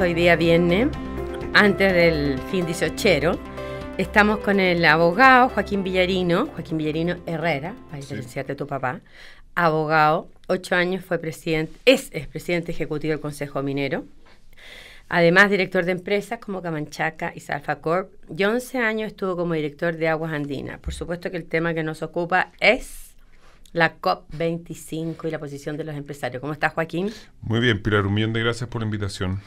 Hoy día viernes, antes del fin 18. Estamos con el abogado Joaquín Villarino, Joaquín Villarino Herrera, para diferenciarte tu papá, abogado, ocho años fue presidente, es, presidente ejecutivo del Consejo Minero, además director de empresas como Camanchaca y Salfa Corp, y 11 años estuvo como director de Aguas Andinas. Por supuesto que el tema que nos ocupa es la COP25 y la posición de los empresarios. ¿Cómo estás, Joaquín? Muy bien, Pilar un millón de gracias por la invitación.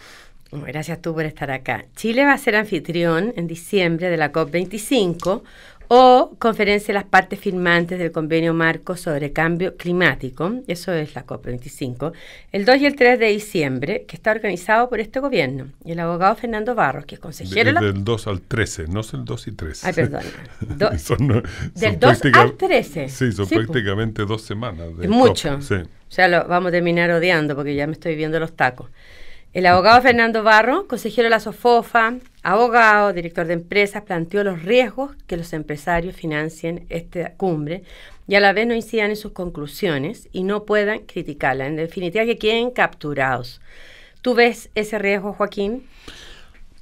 Gracias tú por estar acá. Chile va a ser anfitrión en diciembre de la COP25 o conferencia de las partes firmantes del convenio marco sobre cambio climático, eso es la COP25, el 2 y el 3 de diciembre, que está organizado por este gobierno, y el abogado Fernando Barros, que es consejero... Del 2 al 13, no es el 2 y 3. Ay, perdón. del 2 al 13. Sí, son prácticamente dos semanas. De Mucho. lo vamos a terminar odiando porque ya me estoy viendo los tacos. El abogado Fernando Barro, consejero de la SOFOFA, abogado, director de empresas, planteó los riesgos que los empresarios financien esta cumbre y a la vez no incidan en sus conclusiones y no puedan criticarla. En definitiva, que queden capturados. ¿Tú ves ese riesgo, Joaquín?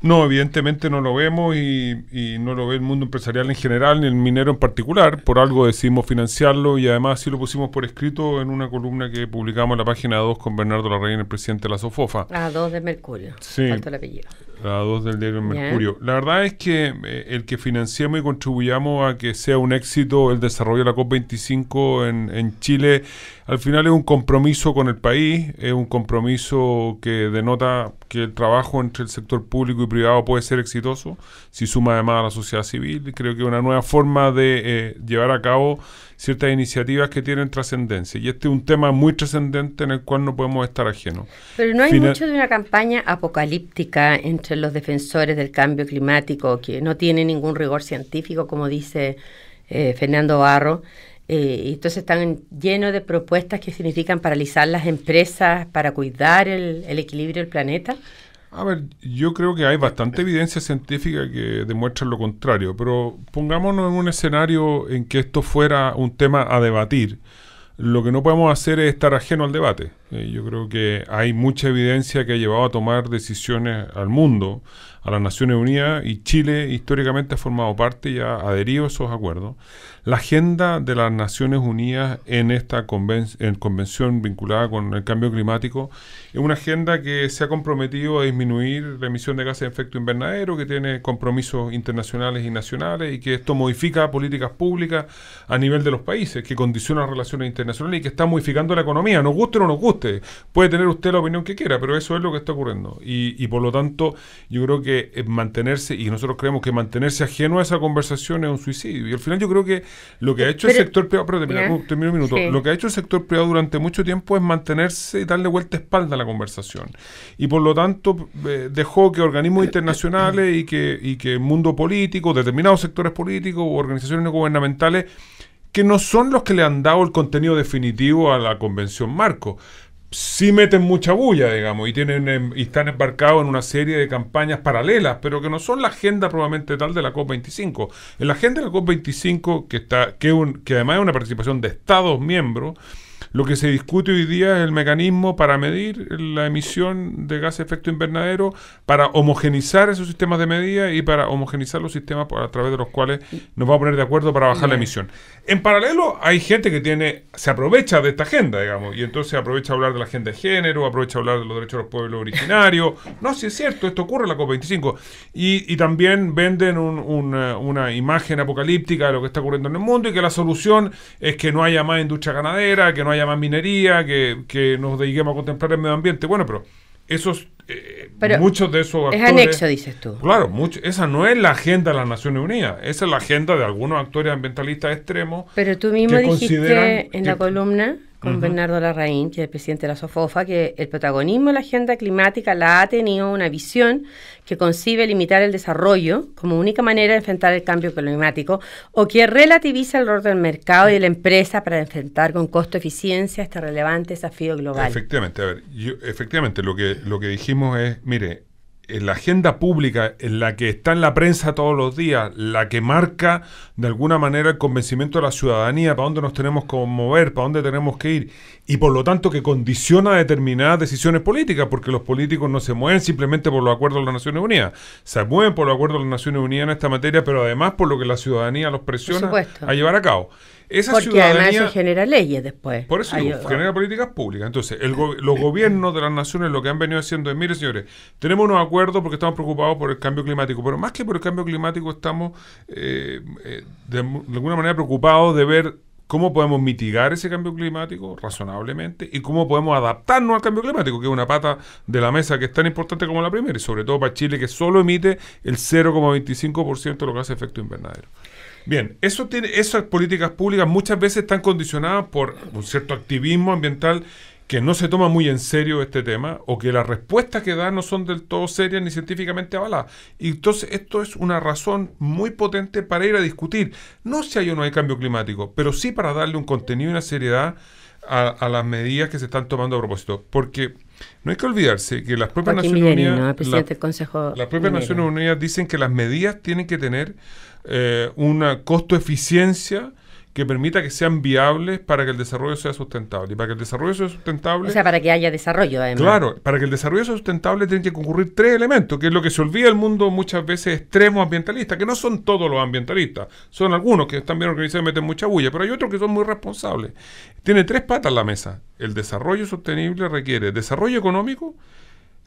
No, evidentemente no lo vemos y, no lo ve el mundo empresarial en general, ni el minero en particular. Por algo decidimos financiarlo y además sí lo pusimos por escrito en una columna que publicamos en la página 2 con Bernardo Larraín, el presidente de la Sofofa. La 2 de Mercurio. Falta el apellido. La 2 del diario Mercurio. La verdad es que eh, el que financiamos y contribuyamos a que sea un éxito el desarrollo de la COP25 en Chile al final es un compromiso con el país, es un compromiso que denota que el trabajo entre el sector público y privado puede ser exitoso, si suma además a la sociedad civil. Creo que es una nueva forma de eh, llevar a cabo ciertas iniciativas que tienen trascendencia. Y este es un tema muy trascendente en el cual no podemos estar ajenos. Pero no hay mucho de una campaña apocalíptica entre los defensores del cambio climático, que no tiene ningún rigor científico, como dice eh, Fernando Barro. Eh, entonces están llenos de propuestas que significan paralizar las empresas para cuidar el, el equilibrio del planeta. A ver, yo creo que hay bastante evidencia científica que demuestra lo contrario, pero pongámonos en un escenario en que esto fuera un tema a debatir. Lo que no podemos hacer es estar ajeno al debate. Eh, yo creo que hay mucha evidencia que ha llevado a tomar decisiones al mundo, a las Naciones Unidas, y Chile históricamente ha formado parte y ha adherido a esos acuerdos. La agenda de las Naciones Unidas en esta convención vinculada con el cambio climático es una agenda que se ha comprometido a disminuir la emisión de gases de efecto invernadero, que tiene compromisos internacionales y nacionales, y que esto modifica políticas públicas a nivel de los países, que condiciona las relaciones internacionales y que está modificando la economía, nos gusta o no nos gusta Puede tener usted la opinión que quiera, pero eso es lo que está ocurriendo. Y, por lo tanto, yo creo que eh, mantenerse, y nosotros creemos que mantenerse ajeno a esa conversación es un suicidio. Y al final yo creo que lo que ha eh, hecho el sector privado, pero lo que ha hecho el sector privado durante mucho tiempo es mantenerse y darle vuelta espalda a la conversación. Y por lo tanto, eh, dejó que organismos internacionales y que, y que mundo político, determinados sectores políticos o organizaciones no gubernamentales que no son los que le han dado el contenido definitivo a la convención Marco. Sí meten mucha bulla, digamos, y, tienen, y están embarcados en una serie de campañas paralelas, pero que no son la agenda probablemente tal de la COP25. En la agenda de la COP25, que, está, que además es una participación de Estados miembros, lo que se discute hoy día es el mecanismo para medir la emisión de gases de efecto invernadero, para homogenizar esos sistemas de medida y para homogenizar los sistemas a través de los cuales nos vamos a poner de acuerdo para bajar la emisión. En paralelo, hay gente que tiene, se aprovecha de esta agenda, digamos, y entonces aprovecha hablar de la agenda de género, aprovecha hablar de los derechos de los pueblos originarios. No, si es cierto, esto ocurre en la COP25. Y, también venden una, eh, una imagen apocalíptica de lo que está ocurriendo en el mundo y que la solución es que no haya más industria ganadera, que no haya más minería, que, nos dediquemos a contemplar el medio ambiente. Bueno, pero esos eh, muchos de esos actores. Es anexo, dices tú. Claro, mucho, esa no es la agenda de las Naciones Unidas, esa es la agenda de algunos actores ambientalistas extremos. Pero tú mismo dijiste en la columna con Bernardo Larraín, que es presidente de la SOFOFA, que el protagonismo de la agenda climática la ha tenido una visión que concibe limitar el desarrollo como única manera de enfrentar el cambio climático o que relativiza el rol del mercado y de la empresa para enfrentar con costo eficiencia este relevante desafío global. Efectivamente, a ver, efectivamente lo que, lo que dijimos es, mire, la agenda pública, en la que está en la prensa todos los días, la que marca de alguna manera el convencimiento de la ciudadanía, para dónde nos tenemos que mover, para dónde tenemos que ir, y por lo tanto que condiciona determinadas decisiones políticas, porque los políticos no se mueven simplemente por los acuerdos de las Naciones Unidas, se mueven por los acuerdos de las Naciones Unidas en esta materia, pero además por lo que la ciudadanía los presiona a llevar a cabo. Esa Porque además eso genera leyes después. Por eso genera políticas públicas. Entonces, los gobiernos de las naciones lo que han venido haciendo es, mire señores, tenemos unos acuerdos porque estamos preocupados por el cambio climático, pero más que por el cambio climático estamos eh, eh, de, alguna manera preocupados de ver cómo podemos mitigar ese cambio climático razonablemente y cómo podemos adaptarnos al cambio climático, que es una pata de la mesa que es tan importante como la primera, y sobre todo para Chile que solo emite el 0,25% de lo que hace efecto invernadero. Bien, eso tiene, esas políticas públicas muchas veces están condicionadas por un cierto activismo ambiental que no se toma muy en serio este tema o que las respuestas que dan no son del todo serias ni científicamente avaladas. Y entonces esto es una razón muy potente para ir a discutir, no si hay o no hay cambio climático, pero sí para darle un contenido y una seriedad a, las medidas que se están tomando a propósito. Porque no hay que olvidarse que las propias las propias Naciones Unidas dicen que las medidas tienen que tener eh, una costo-eficiencia que permita que sean viables para que el desarrollo sea sustentable. Y para que el desarrollo sea sustentable... O sea, para que haya desarrollo, además. Claro, para que el desarrollo sea sustentable tienen que concurrir tres elementos, que es lo que se olvida el mundo muchas veces extremo ambientalista, que no son todos los ambientalistas, son algunos que están bien organizados y meten mucha bulla, pero hay otros que son muy responsables. Tiene tres patas la mesa. El desarrollo sostenible requiere desarrollo económico,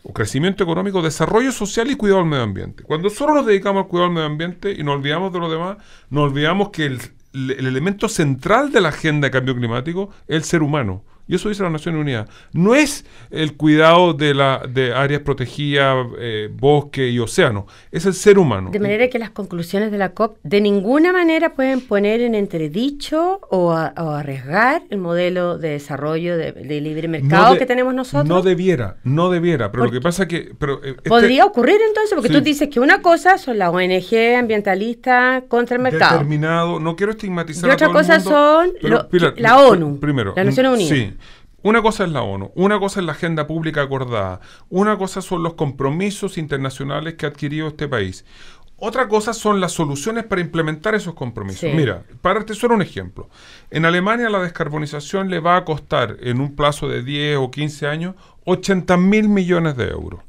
o crecimiento económico, desarrollo social y cuidado al medio ambiente. Cuando solo nos dedicamos al cuidado al medio ambiente y nos olvidamos de lo demás, nos olvidamos que el, el elemento central de la agenda de cambio climático es el ser humano y eso dice la Nación Unida No es el cuidado de, la, de áreas protegidas, eh, bosque y océano. Es el ser humano. De manera que las conclusiones de la COP de ninguna manera pueden poner en entredicho o, arriesgar el modelo de desarrollo de, libre mercado que tenemos nosotros. No debiera, no debiera. Pero lo que pasa que... Pero, eh, este Podría ocurrir entonces, porque tú dices que una cosa son la ONG ambientalista contra el mercado. Determinado, no quiero estigmatizar. Y otra cosa son la ONU, primero, Nación mm, Unida una cosa es la ONU, una cosa es la agenda pública acordada, una cosa son los compromisos internacionales que ha adquirido este país. Otra cosa son las soluciones para implementar esos compromisos. Mira, para este solo un ejemplo. En Alemania la descarbonización le va a costar en un plazo de 10 o 15 años 80 mil millones de euros.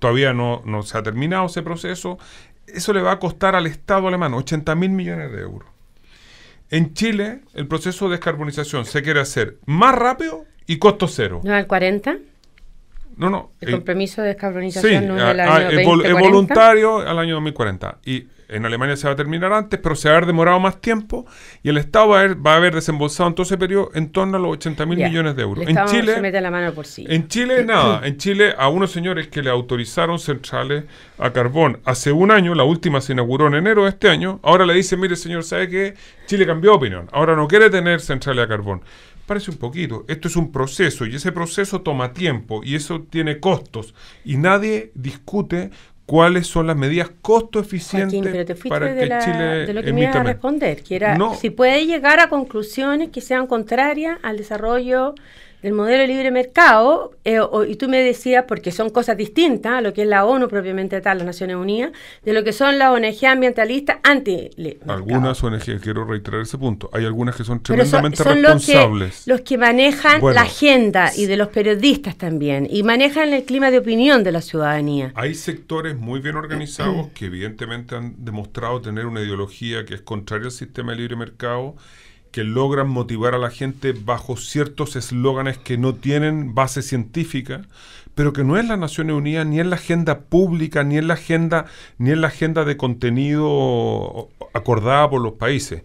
Todavía no, no se ha terminado ese proceso. Eso le va a costar al Estado alemán 80 mil millones de euros. En Chile el proceso de descarbonización se quiere hacer más rápido y costo cero. ¿No al 40? No, no. El eh, compromiso de descarbonización no es el ah, año ah, es voluntario al año 2040. Y en Alemania se va a terminar antes, pero se va a haber demorado más tiempo y el Estado va a haber, desembolsado en todo ese periodo en torno a los 80 mil millones de euros. en Chile, mano por sí. En Chile, nada. En Chile, a unos señores que le autorizaron centrales a carbón hace un año, la última se inauguró en enero de este año, ahora le dicen, mire señor, ¿sabe qué? Chile cambió opinión, ahora no quiere tener centrales a carbón. Parece un poquito. Esto es un proceso y ese proceso toma tiempo y eso tiene costos. Y nadie discute cuáles son las medidas costo eficientes para que Chile de lo que me responder, que si puede llegar a conclusiones que sean contrarias al desarrollo del modelo libre mercado, eh, y tú me decías, porque son cosas distintas a lo que es la ONU propiamente tal, las Naciones Unidas, de lo que son las ONG ambientalistas anti Algunas ONG, quiero reiterar ese punto, hay algunas que son tremendamente responsables. Los que, manejan la agenda y de los periodistas también, y manejan el clima de opinión de la ciudadanía. Hay sectores muy bien organizados que evidentemente han demostrado tener una ideología que es contraria al sistema de libre mercado que logran motivar a la gente bajo ciertos eslóganes que no tienen base científica, pero que no es la Naciones Unidas, ni en la agenda pública, ni en la agenda, ni en la agenda de contenido acordada por los países.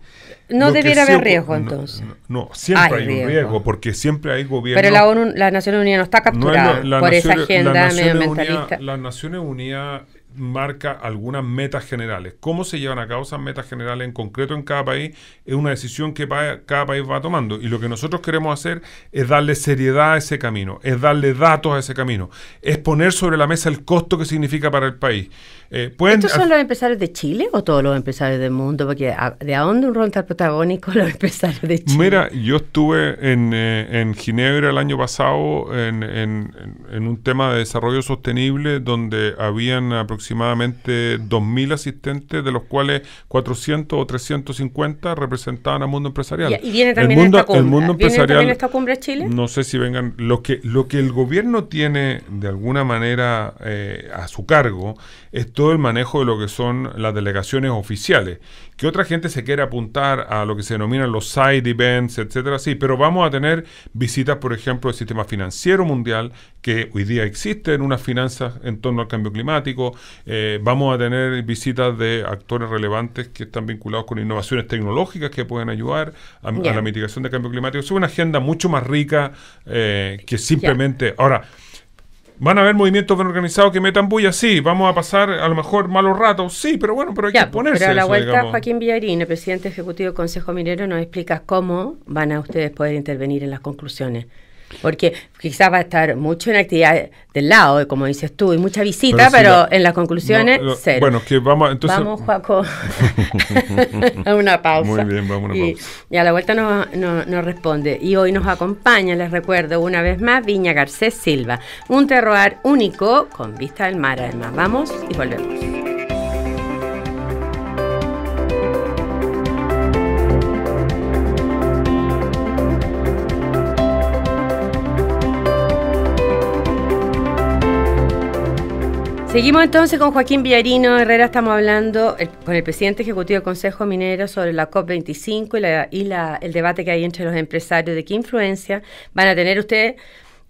No debiera haber riesgo entonces. No, siempre hay, un riesgo. porque siempre hay gobierno. Pero la, ONU, la Naciones Unidas no está capturada por esa agenda medioambientalista. las Naciones Unidas marca algunas metas generales. ¿Cómo se llevan a cabo esas metas generales en concreto en cada país? Es una decisión que cada país va tomando. Y lo que nosotros queremos hacer es darle seriedad a ese camino, es darle datos a ese camino, es poner sobre la mesa el costo que significa para el país. Eh, ¿Estos son los empresarios de Chile o todos los empresarios del mundo? Porque ah, de a dónde un rol tan protagónico los empresarios de Chile. Mira, yo estuve en, eh, Ginebra el año pasado en, en un tema de desarrollo sostenible donde habían aproximadamente aproximadamente 2.000 asistentes, de los cuales 400 o 350 representaban al mundo empresarial. Y, viene también el mundo, empresarial. cumbre. El esta cumbre a Chile? No sé si vengan. Lo que, lo que el gobierno tiene de alguna manera eh, a su cargo es todo el manejo de lo que son las delegaciones oficiales. Que otra gente se quiere apuntar a lo que se denominan los side events, etcétera, sí, pero vamos a tener visitas, por ejemplo, del sistema financiero mundial, que hoy día en unas finanzas en torno al cambio climático. Eh, vamos a tener visitas de actores relevantes que están vinculados con innovaciones tecnológicas que pueden ayudar a, la mitigación del cambio climático. Es una agenda mucho más rica eh, que simplemente. Ahora, ¿Van a haber movimientos bien organizados que metan bulla? Sí, vamos a pasar a lo mejor malos ratos, sí, pero bueno, pero hay que ponerse. Pero a la vuelta, Joaquín Villarín, el presidente ejecutivo del Consejo Minero, nos explica cómo van a ustedes poder intervenir en las conclusiones. Porque quizás va a estar mucho en actividad del lado, como dices tú, y mucha visita, pero, en las conclusiones, eh, cero. Bueno, que vamos entonces... a una pausa. Muy bien, vamos a una y, pausa. Y a la vuelta nos responde. Y hoy nos acompaña, les recuerdo una vez más, Viña Garcés Silva. Un terroir único con vista al mar, además. Vamos y volvemos. Seguimos entonces con Joaquín Villarino Herrera, estamos hablando eh, con el presidente ejecutivo del Consejo Minero sobre la COP25 y, el debate que hay entre los empresarios de qué influencia van a tener ustedes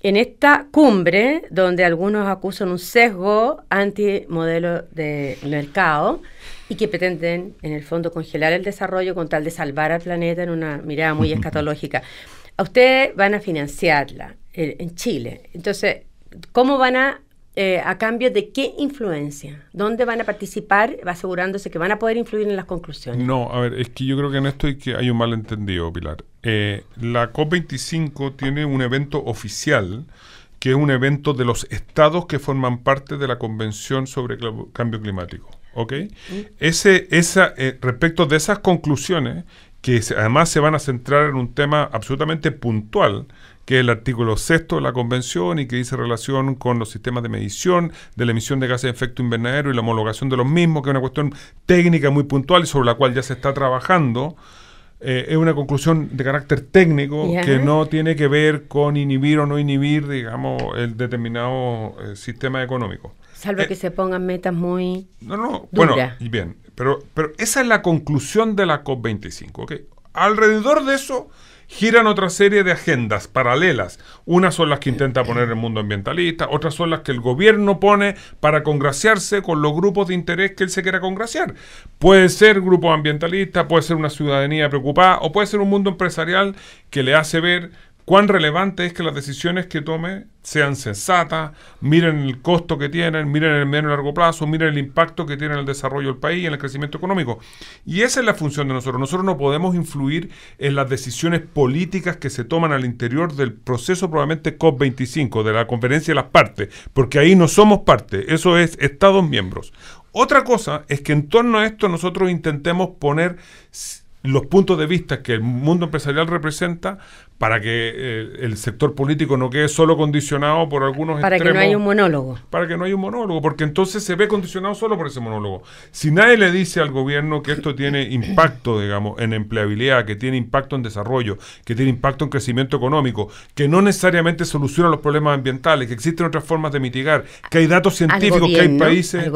en esta cumbre donde algunos acusan un sesgo antimodelo de mercado y que pretenden en el fondo congelar el desarrollo con tal de salvar al planeta en una mirada muy escatológica. A ustedes van a financiarla eh, en Chile. Entonces, ¿cómo van a eh, a cambio de qué influencia? ¿Dónde van a participar asegurándose que van a poder influir en las conclusiones? No, a ver, es que yo creo que en esto hay, que, hay un malentendido, Pilar. Eh, la COP25 tiene un evento oficial que es un evento de los estados que forman parte de la Convención sobre Cambio Climático. ¿Ok? Mm. Ese, esa, eh, respecto de esas conclusiones, que además se van a centrar en un tema absolutamente puntual, que el artículo sexto de la Convención y que dice relación con los sistemas de medición de la emisión de gases de efecto invernadero y la homologación de los mismos, que es una cuestión técnica muy puntual y sobre la cual ya se está trabajando. Eh, es una conclusión de carácter técnico que no tiene que ver con inhibir o no inhibir, digamos, el determinado eh, sistema económico. Salvo eh, que se pongan metas muy. No, no, duras. bueno, y bien. Pero, pero esa es la conclusión de la COP25. Alrededor de eso giran otra serie de agendas paralelas. Unas son las que intenta eh, poner eh. el mundo ambientalista, otras son las que el gobierno pone para congraciarse con los grupos de interés que él se quiera congraciar. Puede ser grupo ambientalista, puede ser una ciudadanía preocupada o puede ser un mundo empresarial que le hace ver cuán relevante es que las decisiones que tome sean sensatas, miren el costo que tienen, miren el medio y largo plazo, miren el impacto que tiene en el desarrollo del país, y en el crecimiento económico. Y esa es la función de nosotros. Nosotros no podemos influir en las decisiones políticas que se toman al interior del proceso probablemente COP25, de la conferencia de las partes, porque ahí no somos parte, eso es Estados miembros. Otra cosa es que en torno a esto nosotros intentemos poner los puntos de vista que el mundo empresarial representa para que eh, el sector político no quede solo condicionado por algunos para que no haya un monólogo para que no haya un monólogo porque entonces se ve condicionado solo por ese monólogo si nadie le dice al gobierno que esto tiene impacto digamos en empleabilidad que tiene impacto en desarrollo que tiene impacto en crecimiento económico que no necesariamente soluciona los problemas ambientales que existen otras formas de mitigar que hay datos científicos que hay países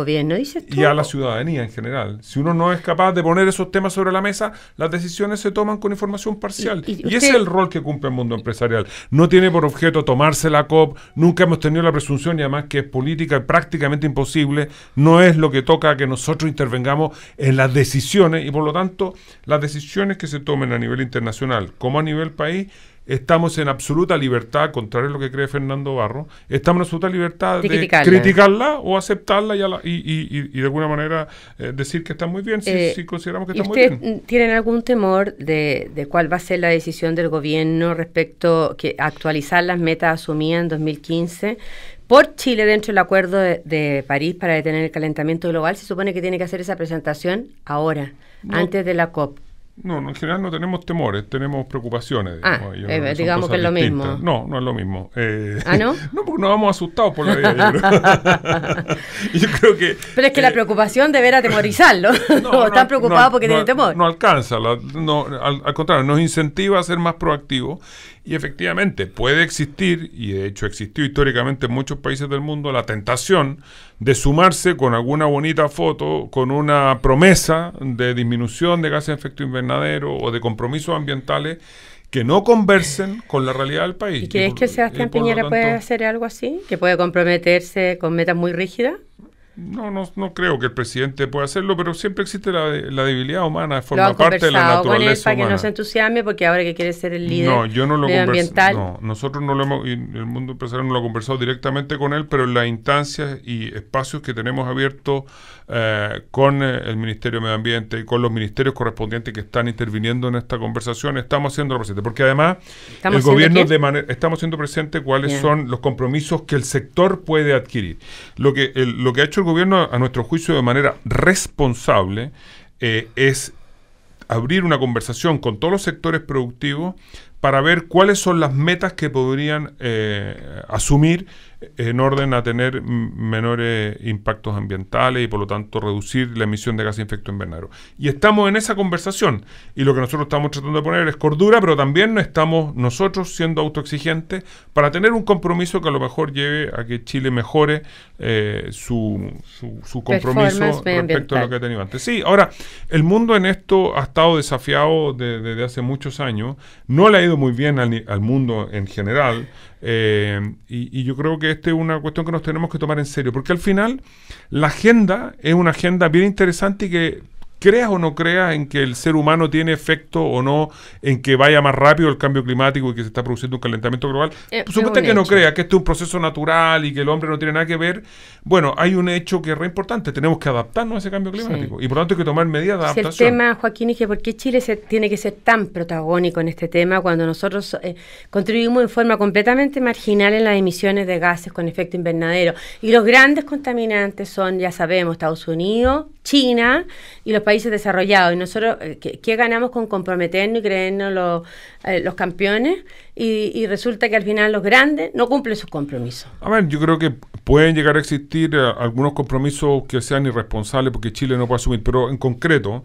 y a la ciudadanía en general si uno no es capaz de poner esos temas sobre la mesa las decisiones se toman con información parcial y, ese es el rol que el mundo empresarial. No tiene por objeto tomarse la COP, nunca hemos tenido la presunción y además que es política prácticamente imposible, no es lo que toca que nosotros intervengamos en las decisiones y por lo tanto las decisiones que se tomen a nivel internacional como a nivel país estamos en absoluta libertad, contrario a lo que cree Fernando Barro, estamos en absoluta libertad de, criticarla. o aceptarla y, y, de alguna manera eh, decir que está muy bien, si, eh, consideramos que está muy bien. ¿Tienen algún temor de, cuál va a ser la decisión del gobierno respecto que actualizar las metas asumidas en 2015? Por Chile dentro del Acuerdo de, París para detener el calentamiento global, se supone que tiene que hacer esa presentación ahora, antes de la COP. No, en general no tenemos temores, tenemos preocupaciones. Ah, digamos, eh, digamos que, es lo mismo. No, no es lo mismo. Eh, ¿Ah, no? no, porque nos vamos asustados por la vida. Yo, creo, que... Pero es que la eh, preocupación deberá atemorizarlo. No, o están preocupados porque tienen temor. No alcanza, al, contrario, nos incentiva a ser más proactivos y efectivamente puede existir, y de hecho existió históricamente en muchos países del mundo, la tentación de sumarse con alguna bonita foto, con una promesa de disminución de gases de efecto invernadero o de compromisos ambientales que no conversen con la realidad del país. ¿Y crees que Sebastián Piñera puede hacer algo así? ¿Que puede comprometerse con metas muy rígidas? No, no, no creo que el presidente pueda hacerlo, pero siempre existe la, debilidad humana, forma parte de la naturaleza para que no se entusiasme porque ahora que quiere ser el líder No, yo no lo conversé. nosotros no lo hemos, y el mundo empresarial no lo ha conversado directamente con él, pero en las instancias y espacios que tenemos abiertos eh, con eh, el Ministerio de Medio Ambiente y con los ministerios correspondientes que están interviniendo en esta conversación, estamos haciendo presente. Porque además, el gobierno de manera, estamos siendo presentes cuáles son los compromisos que el sector puede adquirir. Lo que, lo que ha hecho el gobierno, a nuestro juicio, de manera responsable eh, es abrir una conversación con todos los sectores productivos para ver cuáles son las metas que podrían eh, asumir eh, en orden a tener menores impactos ambientales y por lo tanto reducir la emisión de gases de efecto invernadero. Y estamos en esa conversación y lo que nosotros estamos tratando de poner es cordura, pero también estamos nosotros siendo autoexigentes para tener un compromiso que a lo mejor lleve a que Chile mejore eh, su, compromiso respecto a lo que ha tenido antes. Sí, ahora, el mundo en esto ha estado desafiado desde hace muchos años, no ha muy bien al, mundo en general. Eh, y, y, yo creo que esta es una cuestión que nos tenemos que tomar en serio, porque al final la agenda es una agenda bien interesante y que creas o no creas en que el ser humano tiene efecto o no, en que vaya más rápido el cambio climático y que se está produciendo un calentamiento global, eh, pues, que no crea que este es un proceso natural y que el hombre no tiene nada que ver, bueno, hay un hecho que es re importante, tenemos que adaptarnos a ese cambio climático y por lo tanto hay que tomar medidas de adaptación. el tema, Joaquín, es que por qué Chile se, tiene que ser tan protagónico en este tema cuando nosotros eh, contribuimos en forma completamente marginal en las emisiones de gases con efecto invernadero y los grandes contaminantes son, ya sabemos, Estados Unidos, China y los países países desarrollados. Y nosotros, eh, ¿qué, ganamos con comprometernos y creernos los, eh, los campeones? Y, y, resulta que al final los grandes no cumplen sus compromisos. A ver, yo creo que pueden llegar a existir eh, algunos compromisos que sean irresponsables porque Chile no puede asumir, pero en concreto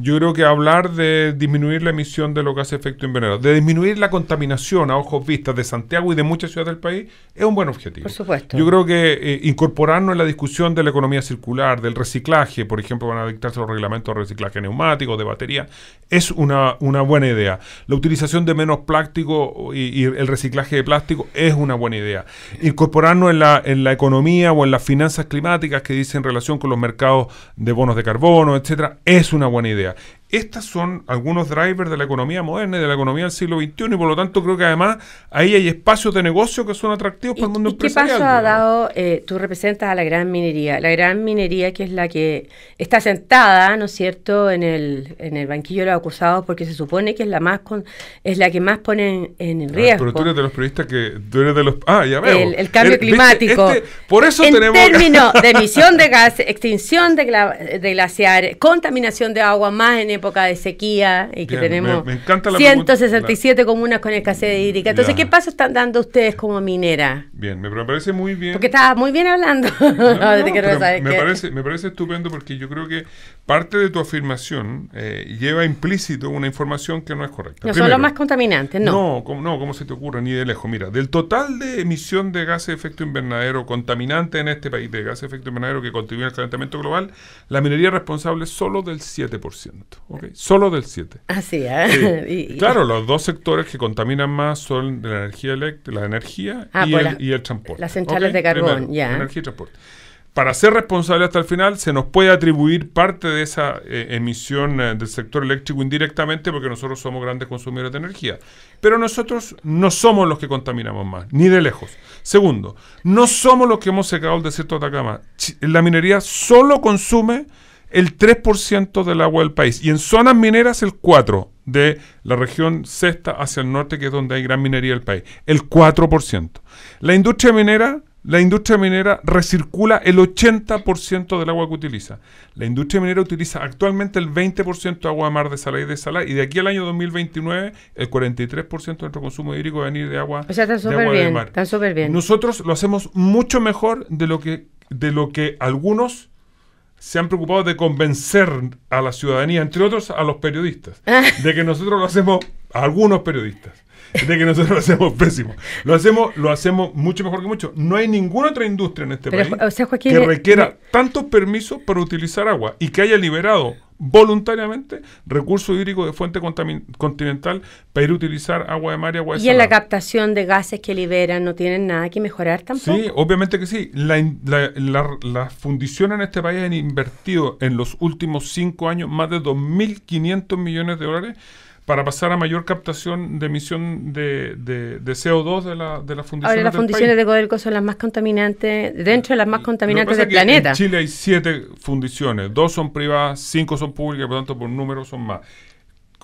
yo creo que hablar de disminuir la emisión de lo que hace efecto invernadero, de disminuir la contaminación a ojos vistas de Santiago y de muchas ciudades del país, es un buen objetivo. Por supuesto. Yo creo que eh, incorporarnos en la discusión de la economía circular, del reciclaje, por ejemplo, van a dictarse los reglamentos de reciclaje neumático, de batería, es una, una buena idea. La utilización de menos plástico y, el reciclaje de plástico es una buena idea. Incorporarnos en la, en la economía o en las finanzas climáticas que dicen relación con los mercados de bonos de carbono, etcétera, es una buena idea. Yeah. Estas son algunos drivers de la economía moderna y de la economía del siglo XXI y por lo tanto creo que además ahí hay espacios de negocio que son atractivos para el mundo empresarial. ¿Qué paso ha dado, eh, tú representas a la gran minería, la gran minería que es la que está sentada, ¿no es cierto?, en el, en el banquillo de los acusados porque se supone que es la más con, es la que más pone en, ah, riesgo. pero tú eres de los periodistas que, tú eres de los, ah, ya veo. El, cambio eh, climático. Este, por eso en tenemos... términos de emisión de gas, extinción de, de glaciares, contaminación de agua, más en época de sequía y que tenemos 167 comunas con escasez de hídrica. Entonces, ¿qué paso están dando ustedes como minera? Bien, me parece muy bien. Porque estaba muy bien hablando. me, parece, me parece estupendo porque yo creo que parte de tu afirmación eh, lleva implícito una información que no es correcta. No son los más contaminantes, ¿no? No, como, se te ocurre? ni de lejos. Mira, del total de emisión de gases de efecto invernadero contaminante en este país, de gases de efecto invernadero que contribuyen al calentamiento global, la minería es responsable solo del 7%. Solo del 7. ¿eh? claro, los dos sectores que contaminan más son la energía, la energía ah, pues y, el, transporte. Las centrales de carbón, ya. Energía Para ser responsable hasta el final, se nos puede atribuir parte de esa eh, emisión eh, del sector eléctrico indirectamente porque nosotros somos grandes consumidores de energía. Pero nosotros no somos los que contaminamos más, ni de lejos. Segundo, no somos los que hemos secado el desierto de Atacama. La minería solo consume el 3% del agua del país y en zonas mineras el 4% de la región sexta hacia el norte, que es donde hay gran minería del país, el 4%. La industria minera, la industria minera recircula el 80% del agua que utiliza. La industria minera utiliza actualmente el 20% de agua de mar de Salá y de sala y de aquí al año 2029, el 43% de nuestro consumo hídrico va a venir de agua, o sea, está súper de agua bien, Nosotros lo hacemos mucho mejor de lo que, de lo que algunos se han preocupado de convencer a la ciudadanía, entre otros a los periodistas, ah. de que nosotros lo hacemos, algunos periodistas, de que nosotros lo hacemos pésimo. Lo hacemos, lo hacemos mucho mejor que mucho. No hay ninguna otra industria en este país que eh, requiera tantos permisos para utilizar agua y que haya liberado voluntariamente recurso hídrico de fuente continental para ir a utilizar agua de mar y agua de Y en la captación de gases que liberan no tienen nada que mejorar tampoco. Sí, obviamente que sí. Las fundiciones en este país han invertido en los últimos cinco años más de 2.500 millones de dólares para pasar a mayor captación de emisión de, de, CO2 de, la, de las fundiciones. Ahora, las fundiciones de Codelco son las más contaminantes, dentro de las más contaminantes del planeta. En Chile hay siete fundiciones, dos son privadas, cinco son públicas, por lo tanto, por número son más.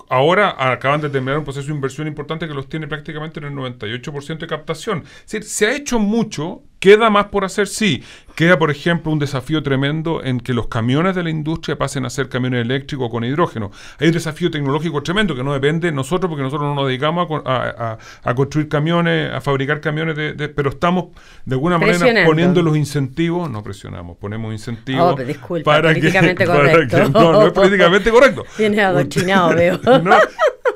Ahora acaban de terminar un proceso de inversión importante que los tiene prácticamente en el 98% de captación. Es decir, se ha hecho mucho, ¿Queda más por hacer? Sí. Queda, por ejemplo, un desafío tremendo en que los camiones de la industria pasen a ser camiones eléctricos con hidrógeno. Hay un desafío tecnológico tremendo que no depende de nosotros, porque nosotros no nos dedicamos a, construir camiones, a fabricar camiones, pero estamos de alguna manera poniendo los incentivos, no presionamos, ponemos incentivos. Oh, políticamente correcto. no, no es políticamente correcto. Tienes adoctrinado, veo.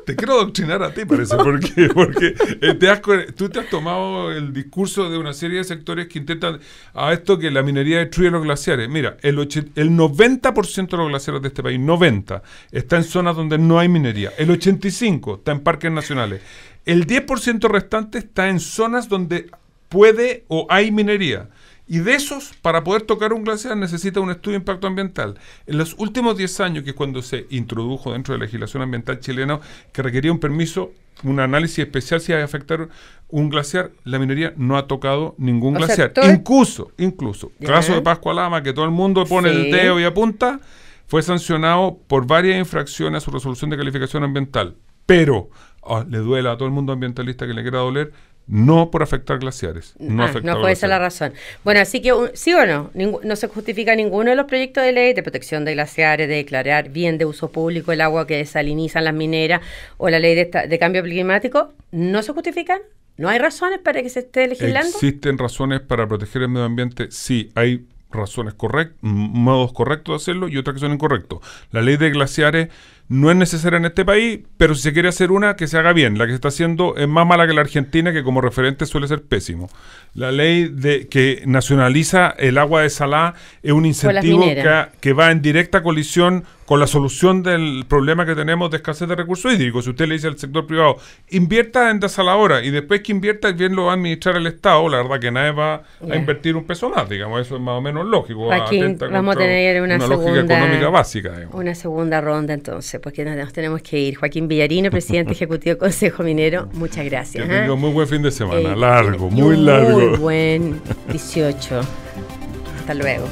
Te quiero adoctrinar a ti, parece, porque, eh, tú te has tomado el discurso de una serie de sectores que intentan a esto que la minería destruye los glaciares. Mira, el, el 90% de los glaciares de este país, 90, está en zonas donde no hay minería. El 85 está en parques nacionales. El 10% restante está en zonas donde puede o hay minería. Y de esos, para poder tocar un glaciar, necesita un estudio de impacto ambiental. En los últimos 10 años, que es cuando se introdujo dentro de la legislación ambiental chilena, que requería un permiso, un análisis especial si hay afectar un glaciar, la minería no ha tocado ningún glaciar. incluso, incluso, caso de Pascualama, que todo el mundo pone el dedo y apunta, fue sancionado por varias infracciones a su resolución de calificación ambiental. Pero, ah, le duela a todo el mundo ambientalista que le quiera doler, no por afectar glaciares. No, puede ah, ser la razón. Bueno, así que sí o no, no se justifica ninguno de los proyectos de ley de protección de glaciares, de declarar bien de uso público el agua que desalinizan las mineras o la ley de, de cambio climático, no se justifican. ¿No hay razones para que se esté legislando? Existen razones para proteger el medio ambiente, sí, hay razones correctas, modos correctos de hacerlo y otras que son incorrectos. La ley de glaciares no es necesaria en este país, pero si se quiere hacer una, que se haga bien. La que se está haciendo es más mala que la Argentina, que como referente suele ser pésimo. La ley de, que nacionaliza el agua de Salá es un incentivo que, va en directa colisión con la solución del problema que tenemos de escasez de recursos hídricos. Si usted le dice al sector privado, invierta en desaladora y después que invierta, bien lo va a administrar el Estado, la verdad que nadie va a invertir un peso más, digamos, eso es más o menos lógico. Aquí vamos a tener una, segunda, lógica económica básica. Una segunda ronda entonces porque nos, tenemos que ir. Joaquín Villarino, presidente ejecutivo del Consejo Minero, muchas gracias. ¿eh? muy buen fin de semana, eh, largo, muy largo. Muy buen 18. Hasta luego.